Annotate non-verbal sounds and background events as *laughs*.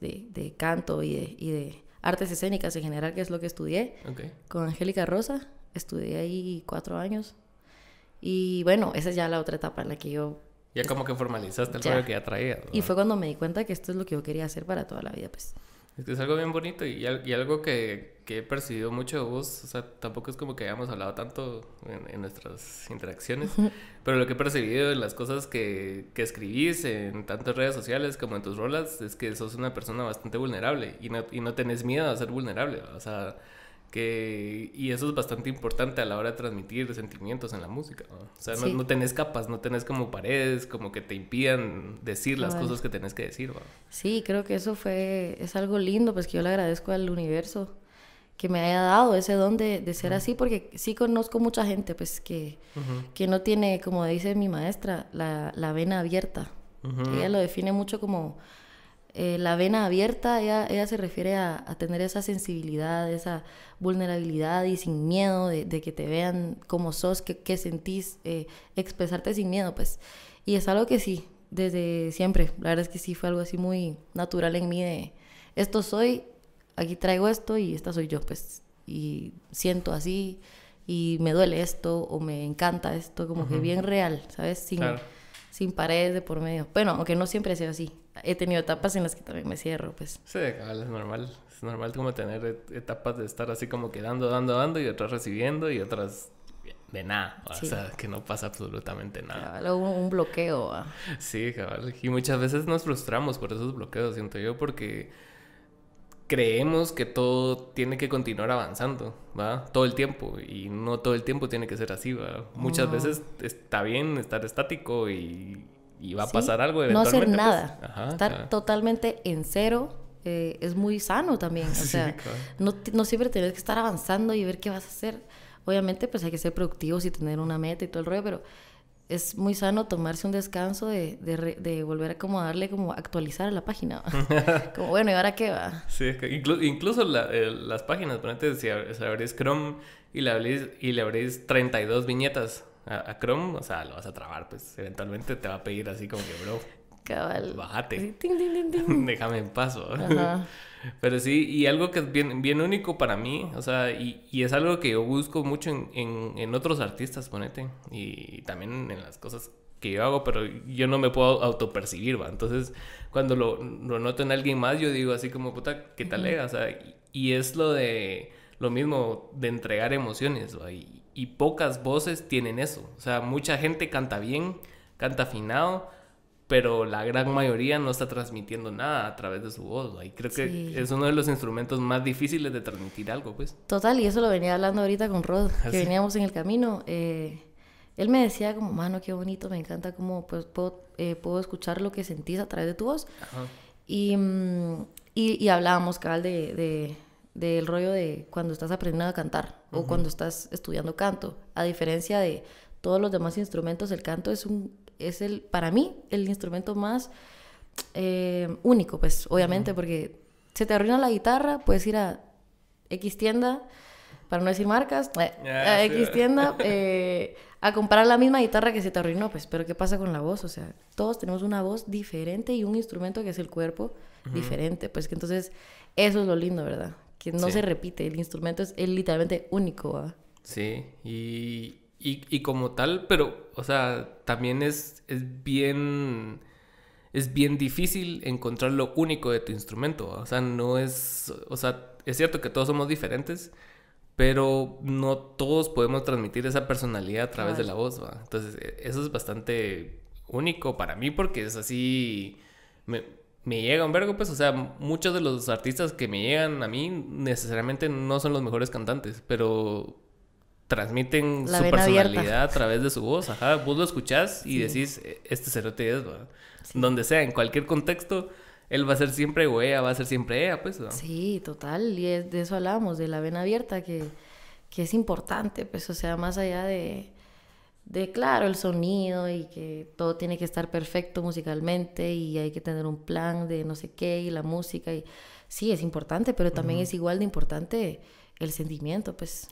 de, canto y de, artes escénicas en general, que es lo que estudié. Con Angélica Rosa, estudié ahí cuatro años. Y bueno, esa es ya la otra etapa en la que yo... Ya como que formalizaste el rollo que ya traía Y fue cuando me di cuenta que esto es lo que yo quería hacer para toda la vida, pues. Es es algo bien bonito y, y algo que que he percibido mucho de vos, o sea, tampoco es como que hayamos hablado tanto en, nuestras interacciones, *laughs* pero lo que he percibido en las cosas que, que, escribís en tantas redes sociales como en tus rolas es que sos una persona bastante vulnerable y no, y no tenés miedo a ser vulnerable, o sea, que, y eso es bastante importante a la hora de transmitir sentimientos en la música, o sea, no, tenés capas, no tenés como paredes, como que te impidan decir las cosas que tenés que decir. Sí, creo que eso fue, es algo lindo, pues que yo le agradezco al universo que me haya dado ese don de, ser así, porque sí conozco mucha gente pues que, no tiene, como dice mi maestra, la, vena abierta. Ella lo define mucho como eh, la vena abierta, ella, ella se refiere a, tener esa sensibilidad, esa vulnerabilidad y sin miedo de, que te vean como sos, que, sentís, eh, expresarte sin miedo, pues. Y es algo que sí, desde siempre, la verdad es que sí fue algo así muy natural en mí de esto soy aquí traigo esto y esta soy yo, pues, y siento así y me duele esto o me encanta esto, como que bien real, ¿sabes? Sin, sin paredes de por medio. Bueno, aunque no siempre sea así. He tenido etapas en las que también me cierro, pues. Sí, es normal. Es normal como tener etapas de estar así como quedando, dando, dando, y otras recibiendo y otras de nada. O sea, que no pasa absolutamente nada. Cabal, un, bloqueo. Ah. Sí, cabal. Y muchas veces nos frustramos por esos bloqueos, siento yo, porque creemos que todo tiene que continuar avanzando, ¿va? Todo el tiempo y no todo el tiempo tiene que ser así, ¿va? Muchas veces está bien estar estático y, va a pasar algo eventualmente. No hacer pues. nada, estar totalmente en cero. Eh, es muy sano también, o *laughs* sea, no, no siempre tienes que estar avanzando y ver qué vas a hacer. Obviamente, pues hay que ser productivos y tener una meta y todo el rollo, pero es muy sano tomarse un descanso de, de, de volver a como darle como actualizar a la página. *laughs* como bueno, ¿y ahora qué va? Sí, es que incluso la, las páginas, si, abrís Chrome y le abrís, y le abrís 32 viñetas a, Chrome, o sea, lo vas a trabar, pues eventualmente te va a pedir así como que, bro. Cabal. Bájate. *laughs* Déjame en paso. *laughs* Pero sí, y algo que es bien, bien único para mí, o sea, y, y es algo que yo busco mucho en, en, en, otros artistas, ponete, y también en las cosas que yo hago, pero yo no me puedo autopercibir, va. Entonces, cuando lo, lo, noto en alguien más, yo digo así como, puta, ¿qué tal era? O sea, y, es lo de, lo mismo, de entregar emociones, Y, y pocas voces tienen eso. O sea, mucha gente canta bien, canta afinado, pero la gran mayoría no está transmitiendo nada a través de su voz. Y creo que es uno de los instrumentos más difíciles de transmitir algo, pues. Total, y eso lo venía hablando ahorita con Rod, que veníamos en el camino. Eh, él me decía como, mano, qué bonito, me encanta cómo pues, puedo, eh, puedo escuchar lo que sentís a través de tu voz. Mm, y, y, hablábamos, cabal, de, de del rollo de cuando estás aprendiendo a cantar o cuando estás estudiando canto. A diferencia de todos los demás instrumentos, el canto es un es el, para mí, el instrumento más eh, único, pues, obviamente, porque se te arruina la guitarra, puedes ir a X tienda, para no decir marcas, eh, a X tienda, eh, a comprar la misma guitarra que se te arruinó, pues, pero ¿qué pasa con la voz? O sea, todos tenemos una voz diferente y un instrumento que es el cuerpo diferente, pues, que entonces eso es lo lindo, ¿verdad? Que no se repite, el instrumento es, literalmente único, Sí, y y, como tal, pero, o sea, también es, es bien es bien difícil encontrar lo único de tu instrumento. O sea, no es. O sea, es cierto que todos somos diferentes, pero no todos podemos transmitir esa personalidad a través de la voz. ¿va? Entonces, e, eso es bastante único para mí porque es así. Me, me, llega un vergo, pues. O sea, muchos de los artistas que me llegan a mí necesariamente no son los mejores cantantes, pero transmiten su personalidad a través de su voz. Ajá, vos lo escuchás y decís, e, este cerote es, Donde sea, en cualquier contexto, él va a ser siempre wea, va a ser siempre ea, pues. Sí, total. Y es, de eso hablamos, de la vena abierta, que, que es importante, pues, o sea, más allá de, de, claro, el sonido y que todo tiene que estar perfecto musicalmente y hay que tener un plan de no sé qué y la música. y Sí, es importante, pero también es igual de importante el sentimiento, pues.